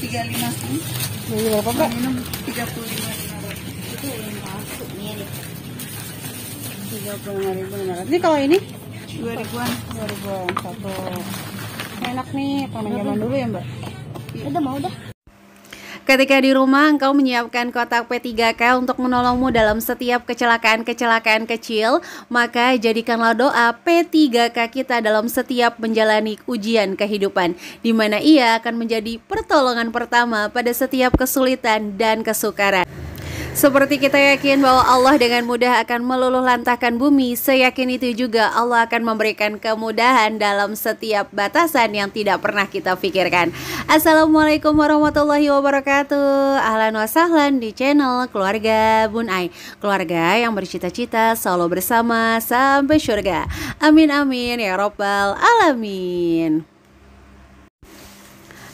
35 sih. Ini berapa, Pak? Minum 35. Itu yang masuk mirip. 35.500. Ini kalau ini dua an 2000 ribuan satu. Enak nih, panen zaman dulu ya, Mbak? Ya. Udah mau dah. Ketika di rumah, engkau menyiapkan kotak P3K untuk menolongmu dalam setiap kecelakaan-kecelakaan kecil, maka jadikanlah doa P3K kita dalam setiap menjalani ujian kehidupan, di mana ia akan menjadi pertolongan pertama pada setiap kesulitan dan kesukaran. Seperti kita yakin bahwa Allah dengan mudah akan meluluh lantahkan bumi, seyakin itu juga Allah akan memberikan kemudahan dalam setiap batasan yang tidak pernah kita pikirkan. Assalamualaikum warahmatullahi wabarakatuh. Ahlan wa sahlan di channel Keluarga Bunai. Keluarga yang bercita-cita selalu bersama sampai surga. Amin amin ya robbal alamin.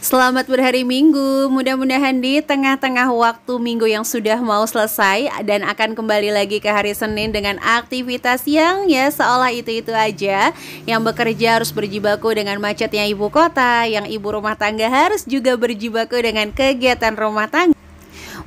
Selamat berhari Minggu. Mudah-mudahan di tengah-tengah waktu Minggu yang sudah mau selesai dan akan kembali lagi ke hari Senin dengan aktivitas yang ya seolah itu-itu aja. Yang bekerja harus berjibaku dengan macetnya ibu kota, yang ibu rumah tangga harus juga berjibaku dengan kegiatan rumah tangga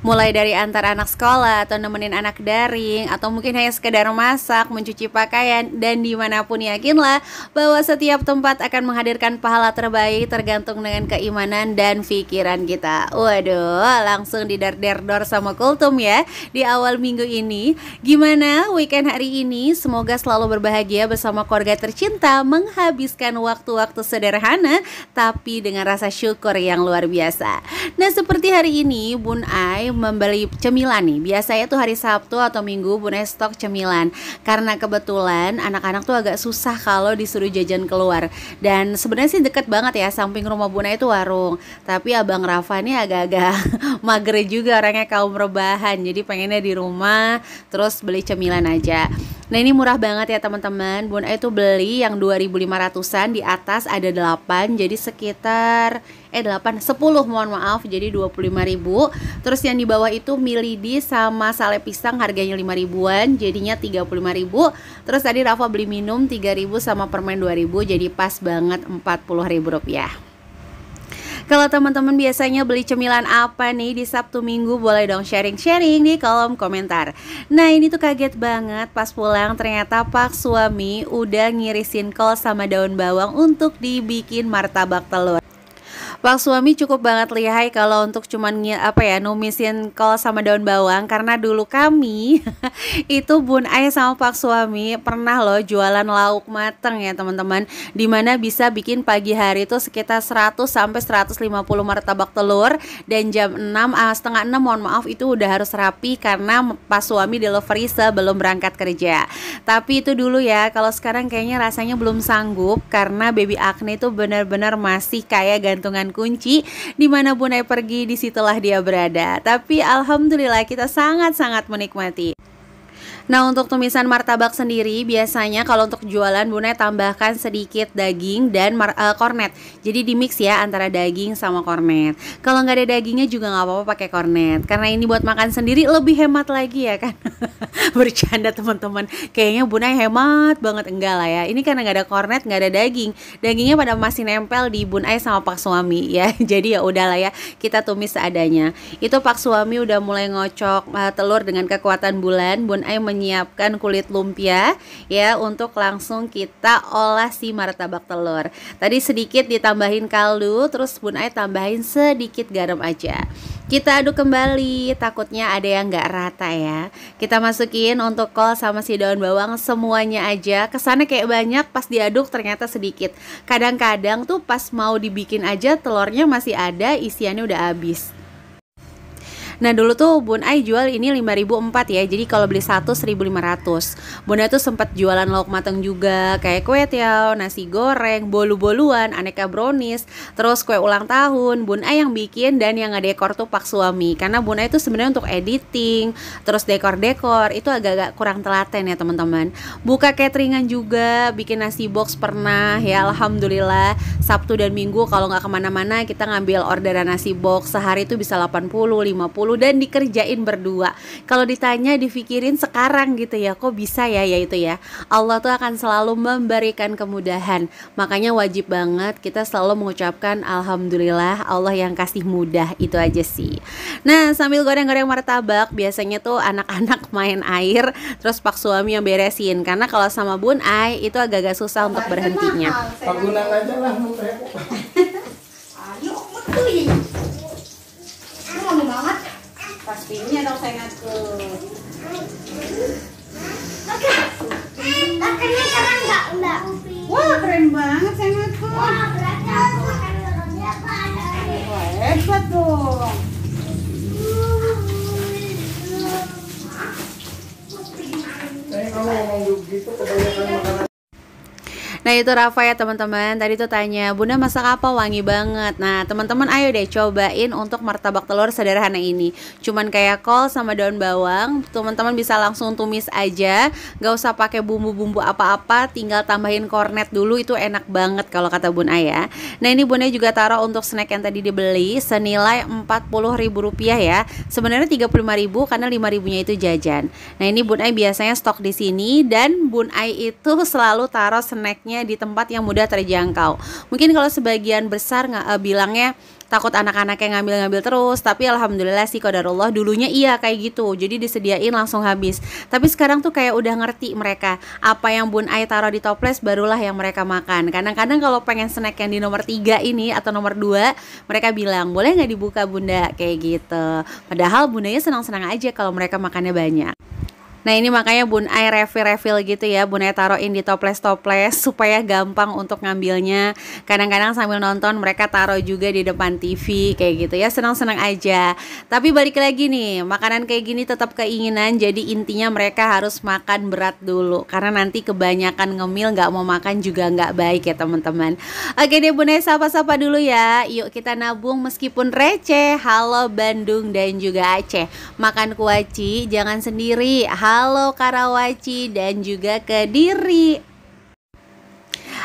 mulai dari antar anak sekolah atau nemenin anak daring atau mungkin hanya sekedar masak, mencuci pakaian dan dimanapun yakinlah bahwa setiap tempat akan menghadirkan pahala terbaik tergantung dengan keimanan dan pikiran kita. Waduh, langsung di dar dor sama kultum ya di awal minggu ini. Gimana weekend hari ini? Semoga selalu berbahagia bersama keluarga tercinta menghabiskan waktu-waktu sederhana tapi dengan rasa syukur yang luar biasa. Nah, seperti hari ini Bun Ai membeli cemilan nih. Biasanya tuh hari Sabtu atau Minggu punya stok cemilan. Karena kebetulan anak-anak tuh agak susah kalau disuruh jajan keluar. Dan sebenarnya sih deket banget ya samping rumah Buna itu warung. Tapi Abang Rafa ini agak-agak mager juga orangnya kaum rebahan. Jadi pengennya di rumah terus beli cemilan aja. Nah ini murah banget ya teman-teman. Bun itu beli yang 2.500an di atas ada 8 jadi sekitar eh 8 10 mohon maaf jadi 25.000 terus yang di bawah itu milidi sama sale pisang harganya 5 ribuan jadinya 35.000 terus tadi Rafa beli minum 3.000 sama permen 2.000 jadi pas banget 40.000 rupiah kalau teman-teman biasanya beli cemilan apa nih di Sabtu Minggu boleh dong sharing-sharing di kolom komentar. Nah ini tuh kaget banget pas pulang ternyata pak suami udah ngirisin kol sama daun bawang untuk dibikin martabak telur. Pak suami cukup banget lihai kalau untuk cuman apa ya numisin kol sama daun bawang karena dulu kami itu bun ayah sama pak suami pernah loh jualan lauk mateng ya teman-teman dimana bisa bikin pagi hari itu sekitar 100 sampai 150 martabak telur dan jam 6 ah, setengah 6 mohon maaf itu udah harus rapi karena pak suami delivery sebelum berangkat kerja tapi itu dulu ya kalau sekarang kayaknya rasanya belum sanggup karena baby acne itu benar-benar masih kayak gantungan di kunci dimanapun ayah pergi disitulah dia berada tapi alhamdulillah kita sangat-sangat menikmati Nah untuk tumisan martabak sendiri biasanya kalau untuk jualan Bunda tambahkan sedikit daging dan mar uh, kornet. Jadi di mix ya antara daging sama kornet. Kalau nggak ada dagingnya juga nggak apa-apa pakai kornet karena ini buat makan sendiri lebih hemat lagi ya kan. Bercanda teman-teman. Kayaknya Bunda hemat banget enggak lah ya. Ini karena nggak ada kornet nggak ada daging. Dagingnya pada masih nempel di Bun Ai sama Pak Suami ya. Jadi ya udahlah ya kita tumis seadanya. Itu Pak Suami udah mulai ngocok uh, telur dengan kekuatan bulan. Bun Ai men menyiapkan kulit lumpia ya untuk langsung kita olah si martabak telur. Tadi sedikit ditambahin kaldu, terus Bun Ai tambahin sedikit garam aja. Kita aduk kembali, takutnya ada yang nggak rata ya. Kita masukin untuk kol sama si daun bawang semuanya aja. kesana kayak banyak, pas diaduk ternyata sedikit. Kadang-kadang tuh pas mau dibikin aja telurnya masih ada, isiannya udah habis. Nah dulu tuh Bun Ai jual ini 5004 ya Jadi kalau beli satu 1500 Bunda tuh sempat jualan lauk mateng juga Kayak kue tiaw, nasi goreng, bolu-boluan, aneka brownies Terus kue ulang tahun Bun Ai yang bikin dan yang ngedekor tuh pak suami Karena Bun Ai tuh sebenarnya untuk editing Terus dekor-dekor itu agak-agak kurang telaten ya teman-teman Buka cateringan juga Bikin nasi box pernah ya Alhamdulillah Sabtu dan Minggu kalau nggak kemana-mana kita ngambil orderan nasi box Sehari tuh bisa 80, 50 dan dikerjain berdua. Kalau ditanya difikirin sekarang gitu ya, kok bisa ya ya itu ya. Allah tuh akan selalu memberikan kemudahan. Makanya wajib banget kita selalu mengucapkan alhamdulillah Allah yang kasih mudah itu aja sih. Nah, sambil goreng-goreng martabak biasanya tuh anak-anak main air terus pak suami yang beresin karena kalau sama Bun Ai itu agak-agak susah untuk berhentinya. Gunang aja lah sapinya dong saya oke Makannya keren enggak Mbak? Wah keren banget saya ngaku. Wah berarti aku akan Wah hebat dong. eh kamu ngomong begitu kebayang. Nah itu Rafa ya teman-teman Tadi tuh tanya Bunda masak apa wangi banget Nah teman-teman ayo deh cobain untuk martabak telur sederhana ini Cuman kayak kol sama daun bawang Teman-teman bisa langsung tumis aja Gak usah pakai bumbu-bumbu apa-apa Tinggal tambahin kornet dulu itu enak banget kalau kata Bunda ya Nah ini Bunda juga taruh untuk snack yang tadi dibeli Senilai Rp40.000 ya Sebenarnya Rp35.000 karena Rp5.000 nya itu jajan Nah ini Bunda biasanya stok di sini Dan Bunda itu selalu taruh snacknya anaknya di tempat yang mudah terjangkau. Mungkin kalau sebagian besar nggak uh, eh, bilangnya takut anak-anaknya ngambil-ngambil terus tapi alhamdulillah sih kodarullah dulunya iya kayak gitu jadi disediain langsung habis tapi sekarang tuh kayak udah ngerti mereka apa yang bun ai taruh di toples barulah yang mereka makan kadang-kadang kalau pengen snack yang di nomor 3 ini atau nomor 2 mereka bilang boleh nggak dibuka bunda kayak gitu padahal bundanya senang-senang aja kalau mereka makannya banyak Nah ini makanya bun air refill-refill gitu ya bun Bunai taruhin di toples-toples supaya gampang untuk ngambilnya Kadang-kadang sambil nonton mereka taruh juga di depan TV kayak gitu ya Senang-senang aja Tapi balik lagi nih makanan kayak gini tetap keinginan Jadi intinya mereka harus makan berat dulu Karena nanti kebanyakan ngemil nggak mau makan juga nggak baik ya teman-teman Oke deh bun air sapa-sapa dulu ya Yuk kita nabung meskipun receh Halo Bandung dan juga Aceh Makan kuaci jangan sendiri Halo Karawaci dan juga Kediri.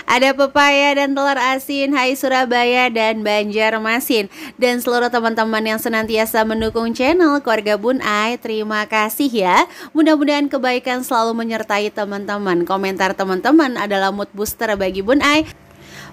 Ada pepaya dan telur asin, hai Surabaya dan Banjarmasin Dan seluruh teman-teman yang senantiasa mendukung channel Keluarga Bunai Terima kasih ya Mudah-mudahan kebaikan selalu menyertai teman-teman Komentar teman-teman adalah mood booster bagi Bunai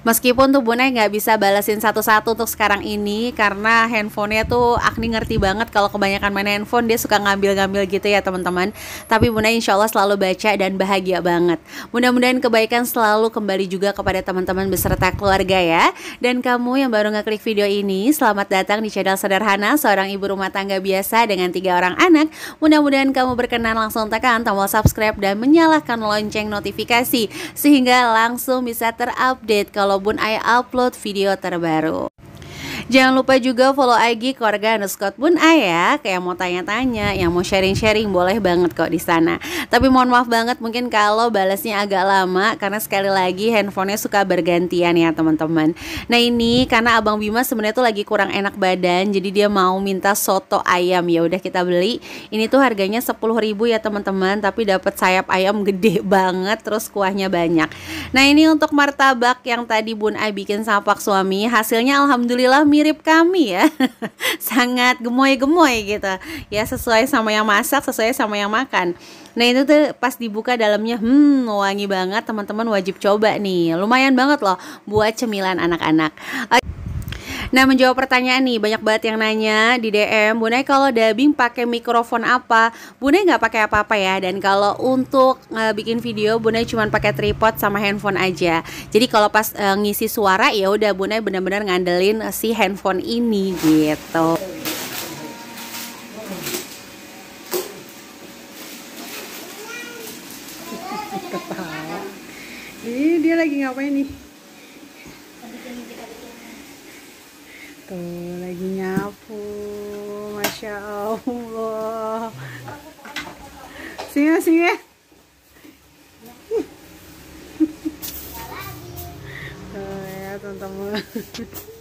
meskipun tuh tubuhnya nggak bisa balasin satu-satu untuk sekarang ini karena handphonenya tuh Agni ngerti banget kalau kebanyakan main handphone dia suka ngambil-ngambil gitu ya teman-teman tapi Bunda insya Allah selalu baca dan bahagia banget mudah-mudahan kebaikan selalu kembali juga kepada teman-teman beserta keluarga ya dan kamu yang baru ngeklik video ini selamat datang di channel sederhana seorang ibu rumah tangga biasa dengan tiga orang anak mudah-mudahan kamu berkenan langsung tekan tombol subscribe dan menyalakan lonceng notifikasi sehingga langsung bisa terupdate kalau kalaupun I upload video terbaru. Jangan lupa juga follow IG keluarga Scott pun ya Kayak mau tanya-tanya, yang mau sharing-sharing boleh banget kok di sana Tapi mohon maaf banget mungkin kalau balasnya agak lama Karena sekali lagi handphonenya suka bergantian ya teman-teman Nah ini karena Abang Bima sebenarnya tuh lagi kurang enak badan Jadi dia mau minta soto ayam ya udah kita beli Ini tuh harganya 10 ribu ya teman-teman Tapi dapat sayap ayam gede banget terus kuahnya banyak Nah ini untuk martabak yang tadi Bun Ai bikin sapak suami Hasilnya alhamdulillah mirip kami ya sangat gemoy-gemoy gitu ya sesuai sama yang masak sesuai sama yang makan nah itu tuh pas dibuka dalamnya hmm wangi banget teman-teman wajib coba nih lumayan banget loh buat cemilan anak-anak Nah menjawab pertanyaan nih banyak banget yang nanya di DM Bunda kalau dubbing pakai mikrofon apa? Bunda nggak pakai apa-apa ya dan kalau untuk uh, bikin video Bunda cuma pakai tripod sama handphone aja. Jadi kalau pas uh, ngisi suara ya udah Bunda benar-benar ngandelin eh, si handphone ini gitu. Ini dia lagi ngapain nih? надо мной.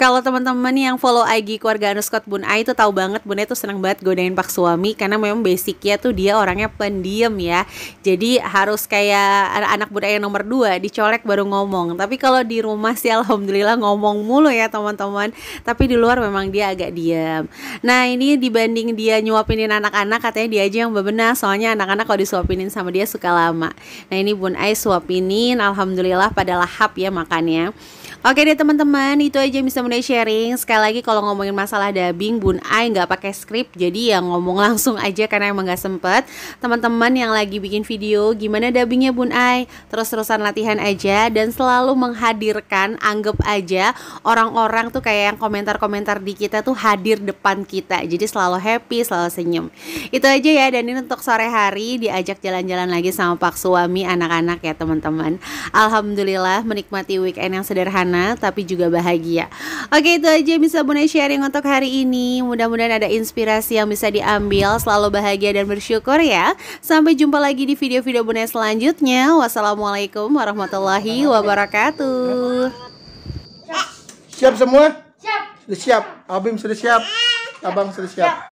Kalau teman-teman yang follow IG keluarga Anus Scott Bun Ai itu tahu banget Bunai itu senang banget godain pak suami karena memang basicnya tuh dia orangnya pendiam ya. Jadi harus kayak anak budaya yang nomor dua dicolek baru ngomong. Tapi kalau di rumah sih alhamdulillah ngomong mulu ya teman-teman. Tapi di luar memang dia agak diam. Nah ini dibanding dia nyuapinin anak-anak katanya dia aja yang bebenah soalnya anak-anak kalau disuapinin sama dia suka lama. Nah ini Bun Ai suapinin alhamdulillah pada lahap ya makannya. Oke deh teman-teman, itu aja yang bisa mulai sharing. Sekali lagi kalau ngomongin masalah dubbing, Bun Ai nggak pakai skrip, jadi ya ngomong langsung aja karena emang nggak sempet. Teman-teman yang lagi bikin video, gimana dubbingnya Bun Ai? Terus-terusan latihan aja dan selalu menghadirkan, anggap aja orang-orang tuh kayak yang komentar-komentar di kita tuh hadir depan kita. Jadi selalu happy, selalu senyum. Itu aja ya, dan ini untuk sore hari diajak jalan-jalan lagi sama pak suami anak-anak ya teman-teman. Alhamdulillah menikmati weekend yang sederhana tenang tapi juga bahagia. Oke, itu aja bisa Bunda sharing untuk hari ini. Mudah-mudahan ada inspirasi yang bisa diambil. Selalu bahagia dan bersyukur ya. Sampai jumpa lagi di video-video Bunda selanjutnya. Wassalamualaikum warahmatullahi wabarakatuh. Ah, siap semua? Siap. Sudah siap. Abim sudah siap. Abang sudah siap.